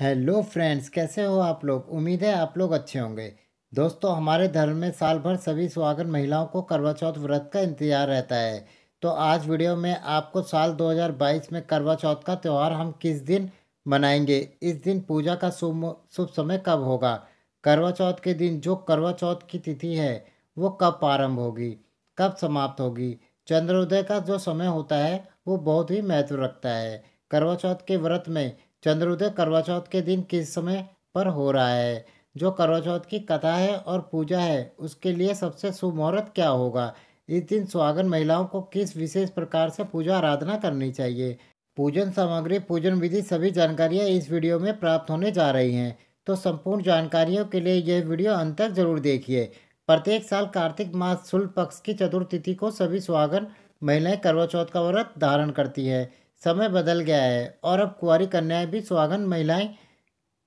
hello friends कैसे हो आप लोग उम्मीद है आप लोग अच्छे होंगे दोस्तों हमारे धर्म में साल भर सभी सुहागन महिलाओं को करवा चौथ व्रत का इंतजार रहता है तो आज वीडियो में आपको साल 2022 में करवा चौथ का त्यौहार हम किस दिन मनाएंगे इस दिन पूजा का शुभ शुभ समय कब होगा करवा चौथ के दिन जो करवा चौथ की तिथि है वो कब प्रारंभ होगी कब समाप्त होगी चंद्रोदय का जो समय होता है वो बहुत ही महत्व रखता है करवा चौथ के व्रत में चंद्रोदय करवा चौथ के दिन किस समय पर हो रहा है जो करवा चौथ की कथा है और पूजा है उसके लिए सबसे शुभ मुहूर्त क्या होगा इस दिन सुहागन महिलाओं को किस विशेष प्रकार से पूजा आराधना करनी चाहिए पूजन सामग्री पूजन विधि सभी जानकारियाँ इस वीडियो में प्राप्त होने जा रही हैं तो संपूर्ण जानकारियों के लिए यह वीडियो अंत तक जरूर देखिए प्रत्येक साल कार्तिक मास शुल्क पक्ष की चतुर्थतिथि को सभी सुहागन महिलाएं करवा चौथ का व्रत धारण करती है समय बदल गया है और अब कुंवारी कन्याएं भी सुहागन महिलाएं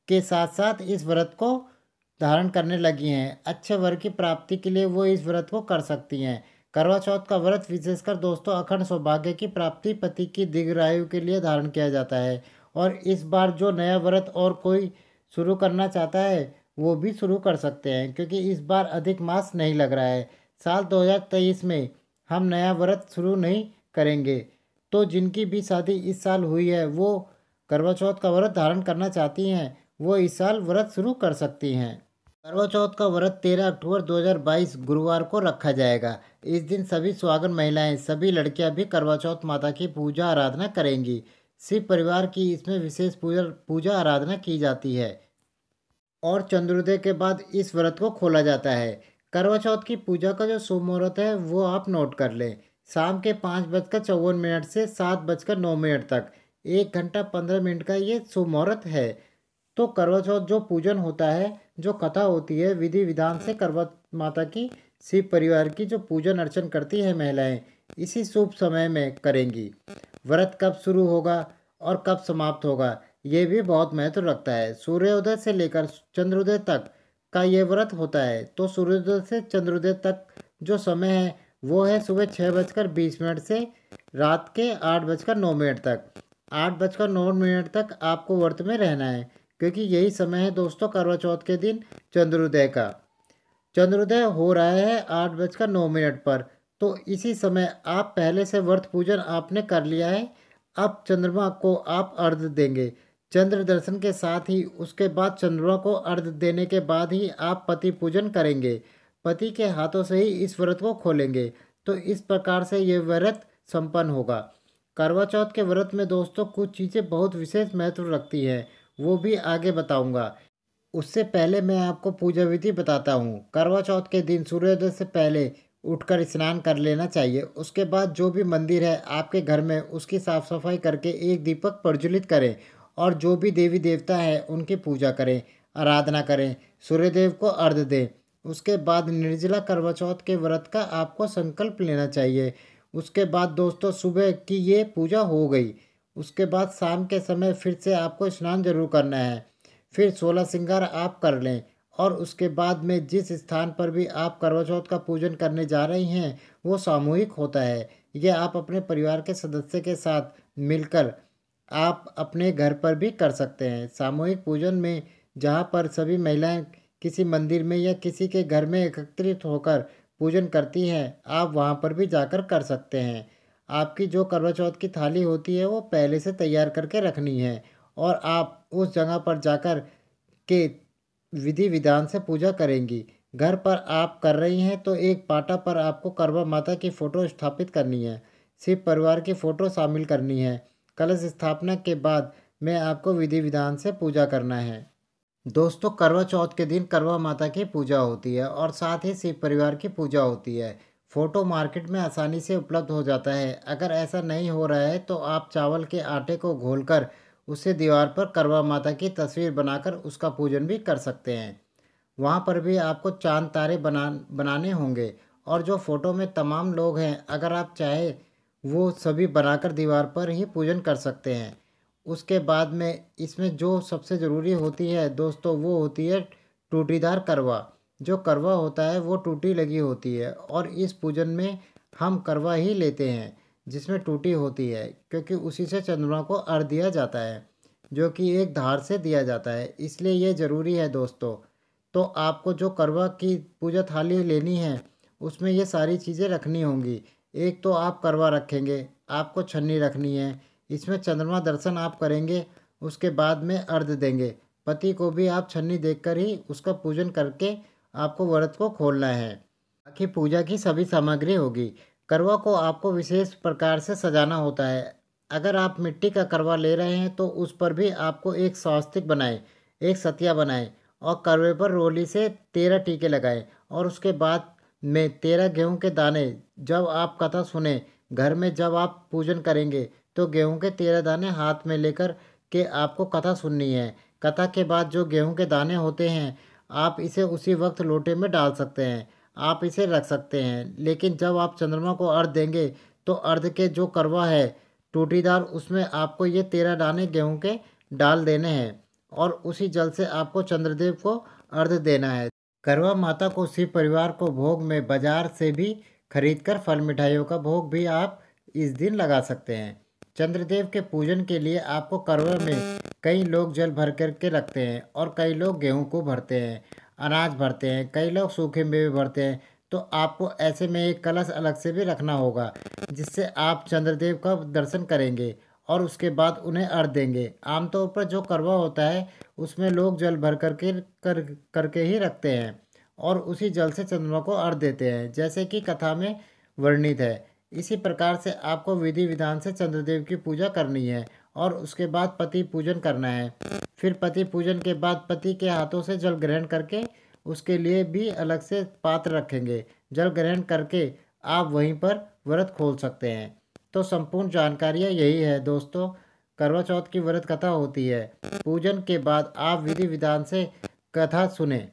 के साथ साथ इस व्रत को धारण करने लगी हैं अच्छे वर्ग की प्राप्ति के लिए वो इस व्रत को कर सकती हैं करवा चौथ का व्रत विशेषकर दोस्तों अखंड सौभाग्य की प्राप्ति पति की दीर्घायु के लिए धारण किया जाता है और इस बार जो नया व्रत और कोई शुरू करना चाहता है वो भी शुरू कर सकते हैं क्योंकि इस बार अधिक मास नहीं लग रहा है साल 2023 में हम नया व्रत शुरू नहीं करेंगे तो जिनकी भी शादी इस साल हुई है वो करवा चौथ का व्रत धारण करना चाहती हैं वो इस साल व्रत शुरू कर सकती हैं करवा चौथ का व्रत 13 अक्टूबर 2022 गुरुवार को रखा जाएगा इस दिन सभी स्वागत महिलाएं सभी लड़कियां भी करवा चौथ माता की पूजा आराधना करेंगी शिव परिवार की इसमें विशेष पूजा पूजा आराधना की जाती है और चंद्रोदय के बाद इस व्रत को खोला जाता है करवा चौथ की पूजा का जो शुभ मुहूर्त है वो आप नोट कर लें शाम के पाँच बजकर चौवन मिनट से सात बजकर नौ मिनट तक एक घंटा पंद्रह मिनट का ये शुभ मुहूर्त है तो करवा चौथ जो पूजन होता है जो कथा होती है विधि विधान से करवा माता की शिव परिवार की जो पूजन अर्चन करती है महिलाएं इसी शुभ समय में करेंगी व्रत कब शुरू होगा और कब समाप्त होगा ये भी बहुत महत्व रखता है सूर्योदय से लेकर चंद्रोदय तक का ये व्रत होता है तो सूर्योदय से चंद्रोदय तक जो समय है वो है सुबह छः बजकर बीस मिनट से रात के आठ बजकर नौ मिनट तक आठ बजकर नौ मिनट तक आपको व्रत में रहना है क्योंकि यही समय है दोस्तों करवा चौथ के दिन चंद्रोदय का चंद्रोदय हो रहा है आठ बजकर नौ मिनट पर तो इसी समय आप पहले से व्रत पूजन आपने कर लिया है अब चंद्रमा को आप अर्घ देंगे चंद्र दर्शन के साथ ही उसके बाद चंद्रमा को अर्ध देने के बाद ही आप पति पूजन करेंगे पति के हाथों से ही इस व्रत को खोलेंगे तो इस प्रकार से ये व्रत संपन्न होगा करवा चौथ के व्रत में दोस्तों कुछ चीज़ें बहुत विशेष महत्व रखती हैं वो भी आगे बताऊंगा उससे पहले मैं आपको पूजा विधि बताता हूँ करवा चौथ के दिन सूर्योदय से पहले उठकर स्नान कर लेना चाहिए उसके बाद जो भी मंदिर है आपके घर में उसकी साफ़ सफाई करके एक दीपक प्रज्वलित करें और जो भी देवी देवता है उनकी पूजा करें आराधना करें सूर्यदेव को अर्ध दें उसके बाद निर्जला करवा चौथ के व्रत का आपको संकल्प लेना चाहिए उसके बाद दोस्तों सुबह की ये पूजा हो गई उसके बाद शाम के समय फिर से आपको स्नान जरूर करना है फिर सोलह श्रृंगार आप कर लें और उसके बाद में जिस स्थान पर भी आप करवा चौथ का पूजन करने जा रही हैं वो सामूहिक होता है यह आप अपने परिवार के सदस्य के साथ मिलकर आप अपने घर पर भी कर सकते हैं सामूहिक पूजन में जहाँ पर सभी महिलाएं किसी मंदिर में या किसी के घर में एकत्रित होकर पूजन करती हैं आप वहाँ पर भी जाकर कर सकते हैं आपकी जो करवा चौथ की थाली होती है वो पहले से तैयार करके रखनी है और आप उस जगह पर जाकर के विधि विधान से पूजा करेंगी घर पर आप कर रही हैं तो एक पाटा पर आपको करवा माता की फ़ोटो स्थापित करनी है शिव परिवार की फ़ोटो शामिल करनी है कलश स्थापना के बाद मैं आपको विधि विधान से पूजा करना है दोस्तों करवा चौथ के दिन करवा माता की पूजा होती है और साथ ही शिव परिवार की पूजा होती है फ़ोटो मार्केट में आसानी से उपलब्ध हो जाता है अगर ऐसा नहीं हो रहा है तो आप चावल के आटे को घोलकर उसे दीवार पर करवा माता की तस्वीर बनाकर उसका पूजन भी कर सकते हैं वहाँ पर भी आपको चांद तारे बना बनाने होंगे और जो फ़ोटो में तमाम लोग हैं अगर आप चाहे वो सभी बनाकर दीवार पर ही पूजन कर सकते हैं उसके बाद में इसमें जो सबसे ज़रूरी होती है दोस्तों वो होती है टूटीदार करवा जो करवा होता है वो टूटी लगी होती है और इस पूजन में हम करवा ही लेते हैं जिसमें टूटी होती है क्योंकि उसी से चंद्रमा को अर्घ दिया जाता है जो कि एक धार से दिया जाता है इसलिए ये ज़रूरी है दोस्तों तो आपको जो करवा की पूजा थाली लेनी है उसमें ये सारी चीज़ें रखनी होंगी एक तो आप करवा रखेंगे आपको छन्नी रखनी है इसमें चंद्रमा दर्शन आप करेंगे उसके बाद में अर्ध देंगे पति को भी आप छन्नी देखकर ही उसका पूजन करके आपको व्रत को खोलना है बाकी पूजा की सभी सामग्री होगी करवा को आपको विशेष प्रकार से सजाना होता है अगर आप मिट्टी का करवा ले रहे हैं तो उस पर भी आपको एक स्वास्तिक बनाएं एक सतिया बनाएं और करवे पर रोली से तेरह टीके लगाएं और उसके बाद में तेरह गेहूं के दाने जब आप कथा सुने घर में जब आप पूजन करेंगे तो गेहूं के तेरह दाने हाथ में लेकर के आपको कथा सुननी है कथा के बाद जो गेहूं के दाने होते हैं आप इसे उसी वक्त लोटे में डाल सकते हैं आप इसे रख सकते हैं लेकिन जब आप चंद्रमा को अर्ध देंगे तो अर्ध के जो करवा है टूटीदार उसमें आपको ये तेरह दाने गेहूं के डाल देने हैं और उसी जल से आपको चंद्रदेव को अर्ध देना है करवा माता को शिव परिवार को भोग में बाजार से भी खरीदकर फल मिठाइयों का भोग भी आप इस दिन लगा सकते हैं चंद्रदेव के पूजन के लिए आपको करवे में कई लोग जल भर कर के रखते हैं और कई लोग गेहूं को भरते हैं अनाज भरते हैं कई लोग सूखे में भी भरते हैं तो आपको ऐसे में एक कलश अलग से भी रखना होगा जिससे आप चंद्रदेव का दर्शन करेंगे और उसके बाद उन्हें अर्घ देंगे आमतौर पर जो करवा होता है उसमें लोग जल भर करके कर करके ही रखते हैं और उसी जल से चंद्रमा को अर्घ देते हैं जैसे कि कथा में वर्णित है इसी प्रकार से आपको विधि विधान से चंद्रदेव की पूजा करनी है और उसके बाद पति पूजन करना है फिर पति पूजन के बाद पति के हाथों से जल ग्रहण करके उसके लिए भी अलग से पात्र रखेंगे जल ग्रहण करके आप वहीं पर व्रत खोल सकते हैं तो संपूर्ण जानकारियाँ यही है दोस्तों करवा चौथ की व्रत कथा होती है पूजन के बाद आप विधि विधान से कथा सुने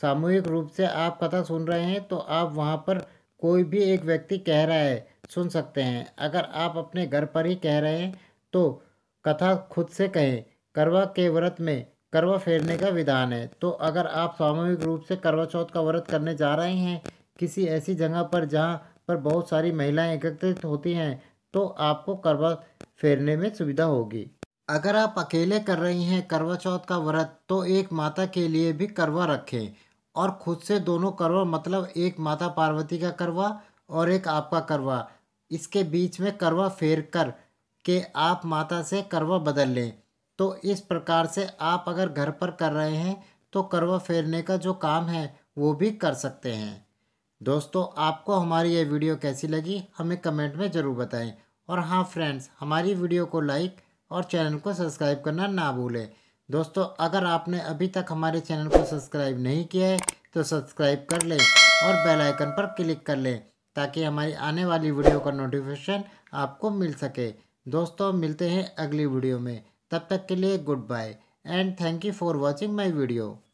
सामूहिक रूप से आप कथा सुन रहे हैं तो आप वहाँ पर कोई भी एक व्यक्ति कह रहा है सुन सकते हैं अगर आप अपने घर पर ही कह रहे हैं तो कथा खुद से कहें करवा के व्रत में करवा फेरने का विधान है तो अगर आप सामूहिक रूप से करवा चौथ का व्रत करने जा रहे हैं किसी ऐसी जगह पर जहाँ पर बहुत सारी महिलाएं एकत्रित होती हैं तो आपको करवा फेरने में सुविधा होगी अगर आप अकेले कर रही हैं करवा चौथ का व्रत तो एक माता के लिए भी करवा रखें और खुद से दोनों करवा मतलब एक माता पार्वती का करवा और एक आपका करवा इसके बीच में करवा फेर कर के आप माता से करवा बदल लें तो इस प्रकार से आप अगर घर पर कर रहे हैं तो करवा फेरने का जो काम है वो भी कर सकते हैं दोस्तों आपको हमारी ये वीडियो कैसी लगी हमें कमेंट में ज़रूर बताएं और हाँ फ्रेंड्स हमारी वीडियो को लाइक और चैनल को सब्सक्राइब करना ना भूलें दोस्तों अगर आपने अभी तक हमारे चैनल को सब्सक्राइब नहीं किया है तो सब्सक्राइब कर लें और बेल आइकन पर क्लिक कर लें ताकि हमारी आने वाली वीडियो का नोटिफिकेशन आपको मिल सके दोस्तों मिलते हैं अगली वीडियो में तब तक के लिए goodbye and thank you for watching my video